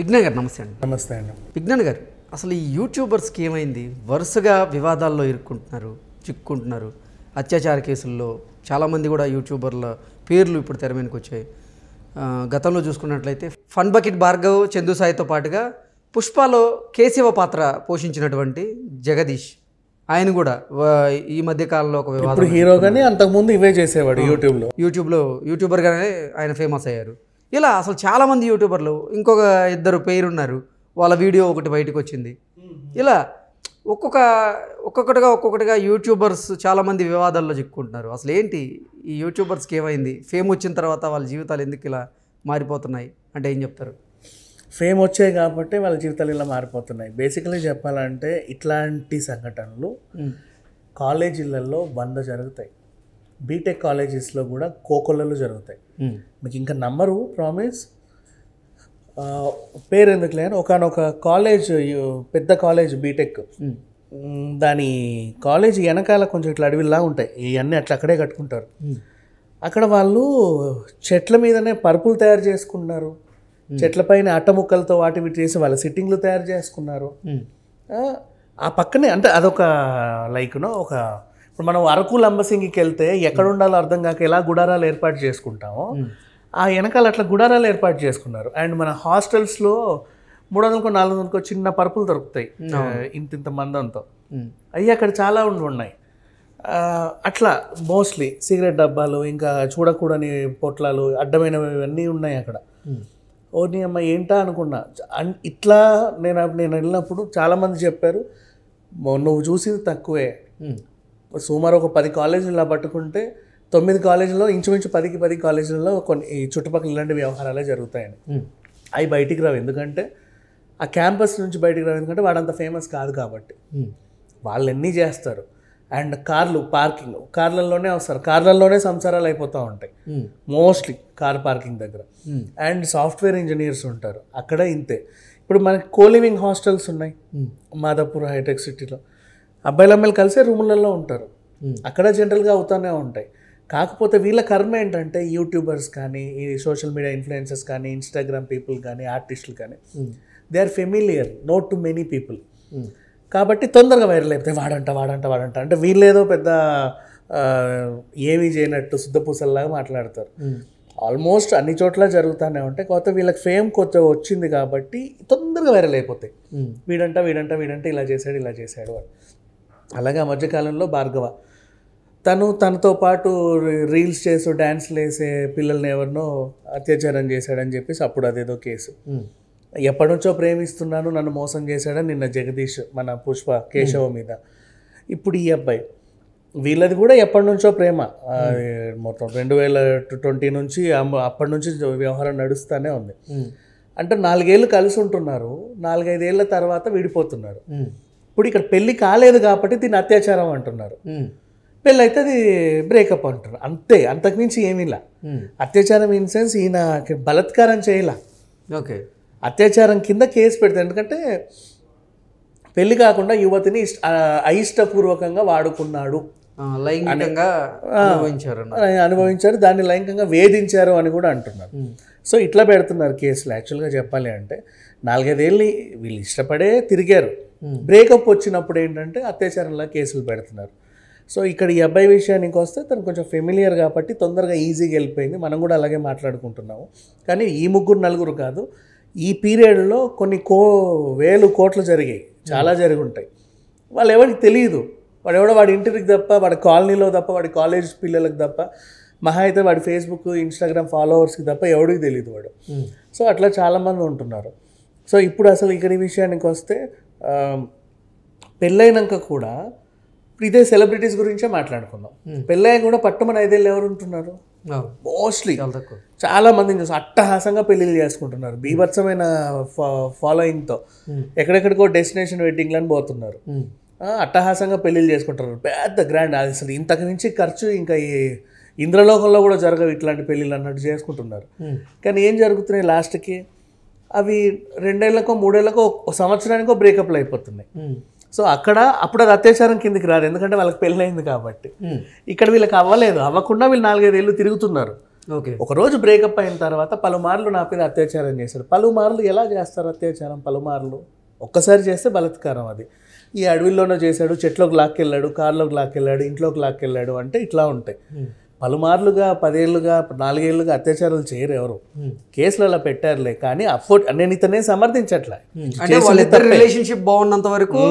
విజ్ఞాన్ గారు నమస్తే అండి నమస్తే అండి విజ్ఞాన్ గారు అసలు ఈ యూట్యూబర్స్కి ఏమైంది వరుసగా వివాదాల్లో ఇరుక్కుంటున్నారు చిక్కుంటున్నారు అత్యాచార కేసుల్లో చాలామంది కూడా యూట్యూబర్ల పేర్లు ఇప్పుడు తెర మీదకి వచ్చాయి గతంలో చూసుకున్నట్లయితే ఫన్ బకెట్ భార్గవ్ చందు సాయితో పాటుగా పుష్పలో కేశవ పాత్ర పోషించినటువంటి జగదీష్ ఆయన కూడా ఈ మధ్య కాలంలో ఒక వివాదం హీరోగానే అంతకుముందు ఇవే చేసేవాడు యూట్యూబ్లో యూట్యూబ్లో యూట్యూబర్గానే ఆయన ఫేమస్ అయ్యారు ఇలా అసలు చాలామంది యూట్యూబర్లు ఇంకొక ఇద్దరు పేరున్నారు వాళ్ళ వీడియో ఒకటి బయటకు వచ్చింది ఇలా ఒక్కొక్క ఒక్కొక్కటిగా ఒక్కొక్కటిగా యూట్యూబర్స్ చాలామంది వివాదాల్లో చిక్కుంటున్నారు అసలు ఏంటి ఈ యూట్యూబర్స్కి ఏమైంది ఫేమ్ వచ్చిన తర్వాత వాళ్ళ జీవితాలు ఎందుకు ఇలా మారిపోతున్నాయి అంటే ఏం చెప్తారు ఫేమ్ వచ్చాయి కాబట్టి వాళ్ళ జీవితాలు ఇలా మారిపోతున్నాయి బేసికలీ చెప్పాలంటే ఇట్లాంటి సంఘటనలు కాలేజీలలో వంద జరుగుతాయి బీటెక్ కాలేజెస్లో కూడా కోకొల్లలు జరుగుతాయి hmm. మీకు ఇంకా నమ్మరు ప్రామిస్ పేరు ఎందుకు లేని ఒకనొక కాలేజ్ పెద్ద కాలేజ్ hmm. బీటెక్ దాని కాలేజ్ వెనకాల కొంచెం ఇట్లా అడవిలా ఉంటాయి ఇవన్నీ అట్లా అక్కడే కట్టుకుంటారు hmm. అక్కడ వాళ్ళు చెట్ల మీదనే పరుపులు తయారు చేసుకున్నారు చెట్లపైన అట్ట ముక్కలతో వాటి వీటి చేసి వాళ్ళ సిట్టింగ్లు తయారు చేసుకున్నారు ఆ పక్కనే అంటే అదొక లైక్నో ఒక ఇప్పుడు మనం అరకు లంబసింగికి వెళ్తే ఎక్కడ ఉండాలో అర్థం కాక ఎలా గుడారాలు ఏర్పాటు చేసుకుంటామో ఆ వెనకాల అట్లా గుడారాలు ఏర్పాటు చేసుకున్నారు అండ్ మన హాస్టల్స్లో మూడు వందలకో నాలుగు వందలకో చిన్న పరుపులు దొరుకుతాయి ఇంత ఇంత మందంతో అవి అక్కడ చాలా ఉండి ఉన్నాయి అట్లా మోస్ట్లీ సిగరెట్ డబ్బాలు ఇంకా చూడకూడని పొట్లాలు అడ్డమైనవి ఇవన్నీ ఉన్నాయి అక్కడ ఓని అమ్మ ఏంటా అనుకున్నా ఇట్లా నేను నేను వెళ్ళినప్పుడు చాలామంది చెప్పారు నువ్వు చూసింది తక్కువే సుమారు ఒక పది కాలేజీలు ఇలా పట్టుకుంటే తొమ్మిది కాలేజీల్లో ఇంచుమించు పదికి పది కాలేజీల్లో కొన్ని ఈ చుట్టుపక్కల ఇలాంటి వ్యవహారాలే జరుగుతాయని అవి బయటికి రావు ఎందుకంటే ఆ క్యాంపస్ నుంచి బయటికి రావు ఎందుకంటే వాడు అంత ఫేమస్ కాదు కాబట్టి వాళ్ళు ఎన్ని చేస్తారు అండ్ కార్లు పార్కింగ్ కార్లలోనే వస్తారు కార్లలోనే సంసారాలు అయిపోతూ ఉంటాయి మోస్ట్లీ కార్ పార్కింగ్ దగ్గర అండ్ సాఫ్ట్వేర్ ఇంజనీర్స్ ఉంటారు అక్కడ ఇంతే ఇప్పుడు మనకి కోలివింగ్ హాస్టల్స్ ఉన్నాయి మాదాపూర్ హైటెక్ సిటీలో అబ్బాయిలు అమ్మాయిలు కలిసే రూములలో ఉంటారు అక్కడ జనరల్గా అవుతూనే ఉంటాయి కాకపోతే వీళ్ళ కర్మ ఏంటంటే యూట్యూబర్స్ కానీ ఈ సోషల్ మీడియా ఇన్ఫ్లుయెన్సర్స్ కానీ ఇన్స్టాగ్రామ్ పీపుల్ కానీ ఆర్టిస్టులు కానీ they are familiar not to many people కాబట్టి తొందరగా వైరల్ అయిపోతాయి వాడంట వాడంట వాడంట అంటే వీళ్ళేదో పెద్ద ఏమీ చేయనట్టు శుద్ధపూసల్లాగా మాట్లాడతారు ఆల్మోస్ట్ అన్ని చోట్ల జరుగుతూనే ఉంటాయి కొత్త వీళ్ళకి ఫేమ్ కొత్త వచ్చింది కాబట్టి తొందరగా వైరల్ అయిపోతాయి వీడంట వీడంట వీడంట ఇలా చేశాడు ఇలా చేశాడు అని అలాగే ఆ మధ్యకాలంలో భార్గవ తను తనతో పాటు రీల్స్ చేస్తూ డ్యాన్స్లు వేసే పిల్లల్ని ఎవరినో అత్యాచారం చేశాడని చెప్పేసి అప్పుడు అదేదో కేసు ఎప్పటి నుంచో ప్రేమిస్తున్నాను నన్ను మోసం చేశాడని నిన్న జగదీష్ మన పుష్ప కేశవ మీద ఇప్పుడు ఈ అబ్బాయి వీళ్ళది కూడా ఎప్పటి నుంచో ప్రేమ మొత్తం రెండు వేల ట్వంటీ నుంచి అప్పటి నుంచి వ్యవహారం నడుస్తూనే ఉంది అంటే నాలుగేళ్ళు కలిసి ఉంటున్నారు నాలుగైదేళ్ల తర్వాత విడిపోతున్నారు ఇప్పుడు ఇక్కడ పెళ్ళి కాలేదు కాబట్టి దీన్ని అత్యాచారం అంటున్నారు పెళ్ళి అయితే అది బ్రేకప్ అంటున్నారు అంతే అంతకుమించి ఏమీలా అత్యాచారం ఇన్ సెన్స్ ఈయన బలత్కారం చేయలా ఓకే అత్యాచారం కింద కేసు పెడతారు ఎందుకంటే పెళ్లి కాకుండా యువతిని అయిష్టపూర్వకంగా వాడుకున్నాడు లైంగికంగా అనుభవించారు అనుభవించారు దాన్ని లైంగికంగా వేధించారు అని కూడా అంటున్నారు సో ఇట్లా పెడుతున్నారు కేసులు యాక్చువల్గా చెప్పాలి అంటే నాలుగైదేళ్ళు వీళ్ళు ఇష్టపడే తిరిగారు బ్రేకప్ hmm. వచ్చినప్పుడు ఏంటంటే అత్యాచారంలా కేసులు పెడుతున్నారు సో ఇక్కడ ఈ అబ్బాయి విషయానికి వస్తే తను కొంచెం ఫెమిలియర్ కాబట్టి తొందరగా ఈజీగా వెళ్ళిపోయింది మనం కూడా అలాగే మాట్లాడుకుంటున్నాము కానీ ఈ ముగ్గురు నలుగురు కాదు ఈ పీరియడ్లో కొన్ని కో వేలు కోట్లు జరిగాయి చాలా hmm. జరిగి ఉంటాయి వాళ్ళు ఎవరికి తెలియదు వాడు ఎవడో వాడి ఇంటికి తప్ప వాడి కాలనీలో తప్ప వాడి కాలేజ్ పిల్లలకు తప్ప మహా అయితే వాడి ఫేస్బుక్ ఇన్స్టాగ్రామ్ ఫాలోవర్స్కి తప్ప ఎవడికి తెలియదు వాడు hmm. సో అట్లా చాలామంది ఉంటున్నారు సో ఇప్పుడు అసలు ఇక్కడ ఈ విషయానికి వస్తే పెళ్ళైనాక కూడా ఇదే సెలబ్రిటీస్ గురించే మాట్లాడుకుందాం పెళ్ళయ్యాక కూడా పట్టుమని ఐదేళ్ళు ఎవరు ఉంటున్నారు మోస్ట్లీ చాలా మంది అట్టహాసంగా పెళ్ళిళ్ళు చేసుకుంటున్నారు బీభత్సమైన ఫాలోయింగ్తో ఎక్కడెక్కడికో డెస్టినేషన్ అని పోతున్నారు అట్టహాసంగా పెళ్లిళ్ళు చేసుకుంటున్నారు పెద్ద గ్రాండ్ అసలు ఇంతకు మించి ఖర్చు ఇంకా ఈ ఇంద్రలోకంలో కూడా జరగవు ఇట్లాంటి పెళ్ళిళ్ళు అన్నట్టు చేసుకుంటున్నారు కానీ ఏం జరుగుతున్నాయి లాస్ట్కి అవి రెండేళ్లకో మూడేళ్లకో సంవత్సరానికో బ్రేకప్లు అయిపోతున్నాయి సో అక్కడ అప్పుడు అది అత్యాచారం కిందికి రాదు ఎందుకంటే వాళ్ళకి పెళ్ళైంది కాబట్టి ఇక్కడ వీళ్ళకి అవ్వలేదు అవ్వకుండా వీళ్ళు నాలుగైదేళ్ళు తిరుగుతున్నారు ఓకే ఒకరోజు బ్రేకప్ అయిన తర్వాత పలుమార్లు నా మీద అత్యాచారం చేశారు పలుమార్లు ఎలా చేస్తారు అత్యాచారం పలుమార్లు ఒక్కసారి చేస్తే బలత్కారం అది ఈ అడవిలోనో చేశాడు చెట్లోకి లాక్కెళ్ళాడు కార్లోకి లాక్కెళ్ళాడు ఇంట్లోకి లాక్కెళ్ళాడు అంటే ఇట్లా ఉంటాయి పలుమార్లుగా పదేళ్లుగా నాలుగేళ్లుగా అత్యాచారాలు చేయరు ఎవరు కేసులు అలా పెట్టారులే కానీ అఫోర్డ్ నేను ఇతనే సమర్థించట్లే అంటే రిలేషన్షిప్ బాగున్నంత వరకు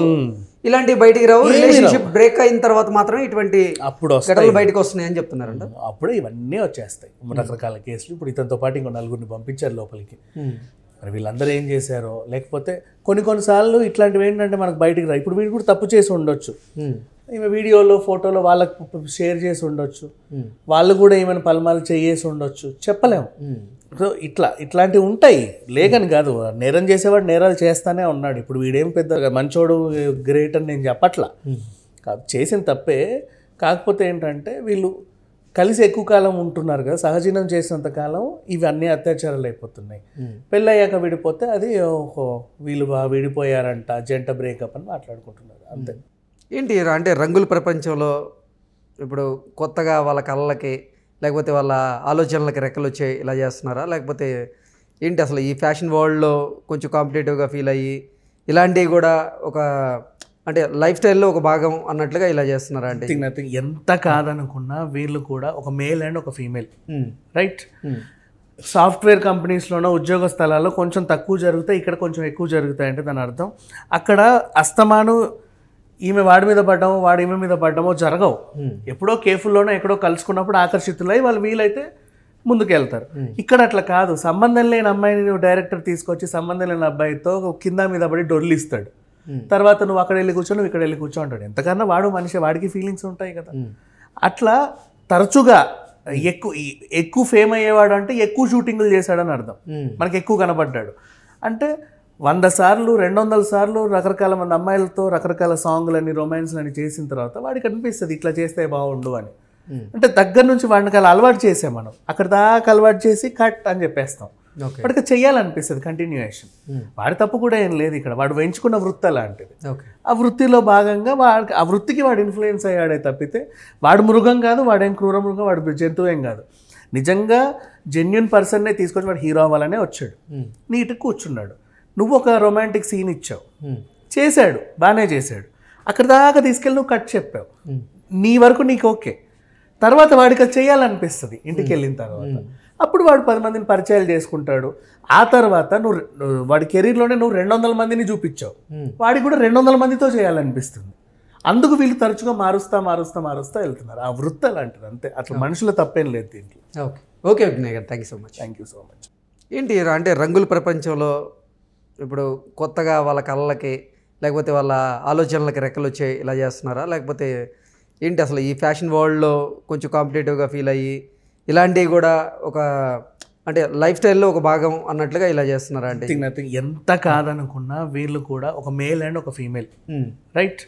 ఇలాంటి బయటికి రావు రిలేషన్షిప్ బ్రేక్ అయిన తర్వాత మాత్రమే ఇటువంటి అప్పుడు వస్తాయి బయటకు వస్తున్నాయి అని అప్పుడు ఇవన్నీ వచ్చేస్తాయి రకరకాల కేసులు ఇప్పుడు ఇతనితో పాటు ఇంకో నలుగురిని పంపించారు లోపలికి మరి వీళ్ళందరూ ఏం చేశారో లేకపోతే కొన్ని కొన్నిసార్లు ఇట్లాంటివి ఏంటంటే మనకు బయటికి రా ఇప్పుడు వీడు కూడా తప్పు చేసి ఉండొచ్చు ఈమె వీడియోలో ఫోటోలో వాళ్ళకు షేర్ చేసి ఉండొచ్చు వాళ్ళు కూడా ఏమైనా పలమాలు చేసి ఉండొచ్చు చెప్పలేము సో ఇట్లా ఇట్లాంటివి ఉంటాయి లేకని కాదు నేరం చేసేవాడు నేరాలు చేస్తానే ఉన్నాడు ఇప్పుడు వీడేం పెద్ద మంచోడు గ్రేట్ అని నేను చెప్పట్లా చేసిన తప్పే కాకపోతే ఏంటంటే వీళ్ళు కలిసి ఎక్కువ కాలం ఉంటున్నారు కదా సహజీనం చేసినంత కాలం ఇవి అన్ని అత్యాచారాలు అయిపోతున్నాయి పెళ్ళయ్యాక విడిపోతే అది వీళ్ళు విడిపోయారంట జంట బ్రేకప్ అని మాట్లాడుకుంటున్నారు అంతే ఏంటి అంటే రంగుల ప్రపంచంలో ఇప్పుడు కొత్తగా వాళ్ళ కళ్ళకి లేకపోతే వాళ్ళ ఆలోచనలకి రెక్కలు వచ్చాయి ఇలా చేస్తున్నారా లేకపోతే ఏంటి అసలు ఈ ఫ్యాషన్ వరల్డ్లో కొంచెం కాంపిటేటివ్గా ఫీల్ అయ్యి ఇలాంటివి కూడా ఒక అంటే లైఫ్ స్టైల్లో ఒక భాగం అన్నట్లుగా ఇలా చేస్తున్నారా అంటే నథింగ్ ఎంత కాదనుకున్నా వీళ్ళు కూడా ఒక మేల్ అండ్ ఒక female right hmm. hmm. Software కంపెనీస్లోనో ఉద్యోగ స్థలాల్లో కొంచెం తక్కువ జరుగుతాయి ఇక్కడ కొంచెం ఎక్కువ జరుగుతాయి అంటే దాని అర్థం అక్కడ అస్తమాను ఈమె వాడి మీద పడ్డమో వాడి ఈమె మీద పడ్డమో జరగవు ఎప్పుడో కేఫుల్లోనో ఎక్కడో కలుసుకున్నప్పుడు ఆకర్షితులై వాళ్ళు వీలైతే ముందుకెళ్తారు ఇక్కడ అట్లా కాదు సంబంధం లేని అమ్మాయిని నువ్వు డైరెక్టర్ తీసుకొచ్చి సంబంధం లేని అబ్బాయితో కింద మీద పడి డొల్లిస్తాడు తర్వాత నువ్వు అక్కడ వెళ్ళి కూర్చో నువ్వు ఇక్కడ వెళ్ళి కూర్చో అంటాడు ఎంతకన్నా వాడు మనిషి వాడికి ఫీలింగ్స్ ఉంటాయి కదా అట్లా తరచుగా ఎక్కువ ఎక్కువ ఫేమ్ అయ్యేవాడు అంటే ఎక్కువ షూటింగ్లు చేశాడని అర్థం మనకి ఎక్కువ కనబడ్డాడు అంటే వంద సార్లు రెండు వందల సార్లు రకరకాల మంది అమ్మాయిలతో రకరకాల సాంగ్లని రొమాన్స్లని చేసిన తర్వాత వాడికి అనిపిస్తుంది ఇట్లా చేస్తే బాగుండు అని అంటే దగ్గర నుంచి వాడిని అలా అలవాటు చేసాం మనం అక్కడ దాకా అలవాటు చేసి కట్ అని చెప్పేస్తాం వాడికి చేయాలనిపిస్తుంది కంటిన్యూయేషన్ వాడి తప్పు కూడా ఏం లేదు ఇక్కడ వాడు వెంచుకున్న వృత్తి అలాంటిది ఆ వృత్తిలో భాగంగా వాడికి ఆ వృత్తికి వాడు ఇన్ఫ్లుయెన్స్ అయ్యాడే తప్పితే వాడు మృగం కాదు వాడేం క్రూర మృగం వాడు జంతువేం కాదు నిజంగా జెన్యున్ పర్సన్నే తీసుకొచ్చి వాడు హీరో అవ్వాలనే వచ్చాడు నీట్గా కూర్చున్నాడు నువ్వు ఒక రొమాంటిక్ సీన్ ఇచ్చావు hmm. చేశాడు బాగానే చేశాడు అక్కడ దాకా తీసుకెళ్ళి నువ్వు కట్ చెప్పావు hmm. నీ వరకు నీకు ఓకే తర్వాత వాడికి అది చేయాలనిపిస్తుంది ఇంటికి వెళ్ళిన hmm. తర్వాత అప్పుడు వాడు పది మందిని పరిచయాలు చేసుకుంటాడు ఆ తర్వాత నువ్వు వాడి కెరీర్లోనే నువ్వు రెండు వందల మందిని చూపించావు వాడికి కూడా రెండు వందల మందితో చేయాలనిపిస్తుంది అందుకు వీళ్ళు తరచుగా మారుస్తా మారుస్తా మారుస్తా వెళ్తున్నారు ఆ వృత్తి అలాంటిది అంతే అట్లా మనుషుల తప్పేం లేదు దీనికి ఓకే ఓకే విఘ్నయ్ గారు thank you so much thank you so much ఏంటి అంటే రంగుల ప్రపంచంలో ఇప్పుడు కొత్తగా వాళ్ళ కళ్ళకి లేకపోతే వాళ్ళ ఆలోచనలకి రెక్కలు వచ్చే ఇలా చేస్తున్నారా లేకపోతే ఏంటి అసలు ఈ ఫ్యాషన్ వరల్డ్లో కొంచెం కాంపిటేటివ్గా ఫీల్ అయ్యి ఇలాంటివి కూడా ఒక అంటే లైఫ్ స్టైల్లో ఒక భాగం అన్నట్లుగా ఇలా చేస్తున్నారా అంటే నథింగ్ ఎంత కాదనుకున్నా వీళ్ళు కూడా ఒక మేల్ అండ్ ఒక ఫీమేల్ రైట్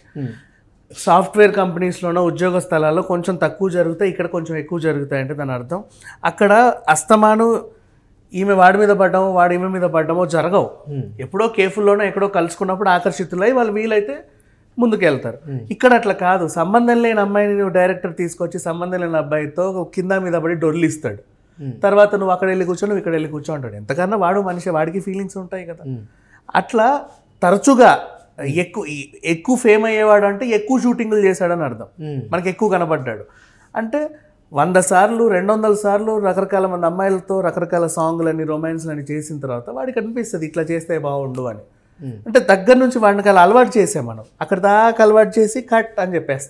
సాఫ్ట్వేర్ కంపెనీస్లోనో ఉద్యోగ స్థలాల్లో కొంచెం తక్కువ జరుగుతాయి ఇక్కడ కొంచెం ఎక్కువ జరుగుతాయి అంటే దాని అర్థం అక్కడ అస్తమాను ఈమె వాడి మీద పడ్డమో వాడి ఈమె మీద పడ్డమో జరగవు ఎప్పుడో కేఫుల్లోనో ఎక్కడో కలుసుకున్నప్పుడు ఆకర్షితులై వాళ్ళు వీలైతే ముందుకెళ్తారు ఇక్కడ అట్లా కాదు సంబంధం లేని అమ్మాయిని నువ్వు డైరెక్టర్ తీసుకొచ్చి సంబంధం లేని అబ్బాయితో కింద మీద పడి డొల్లిస్తాడు తర్వాత నువ్వు అక్కడ వెళ్ళి కూర్చో నువ్వు ఇక్కడ వెళ్ళి కూర్చో అంటాడు ఎంతకన్నా వాడు మనిషి వాడికి ఫీలింగ్స్ ఉంటాయి కదా అట్లా తరచుగా ఎక్కువ ఎక్కువ ఫేమ్ అయ్యేవాడు అంటే ఎక్కువ షూటింగ్లు చేశాడని అర్థం మనకి ఎక్కువ కనబడ్డాడు అంటే వంద సార్లు రెండు వందల సార్లు రకరకాల మంది అమ్మాయిలతో రకరకాల సాంగ్లని రొమాన్స్లని చేసిన తర్వాత వాడికి అనిపిస్తుంది ఇట్లా చేస్తే బాగుండు అని అంటే దగ్గర నుంచి వాడిని అలా అలవాటు చేసాం మనం అక్కడ దాకా అలవాటు చేసి కట్ అని చెప్పేస్తాం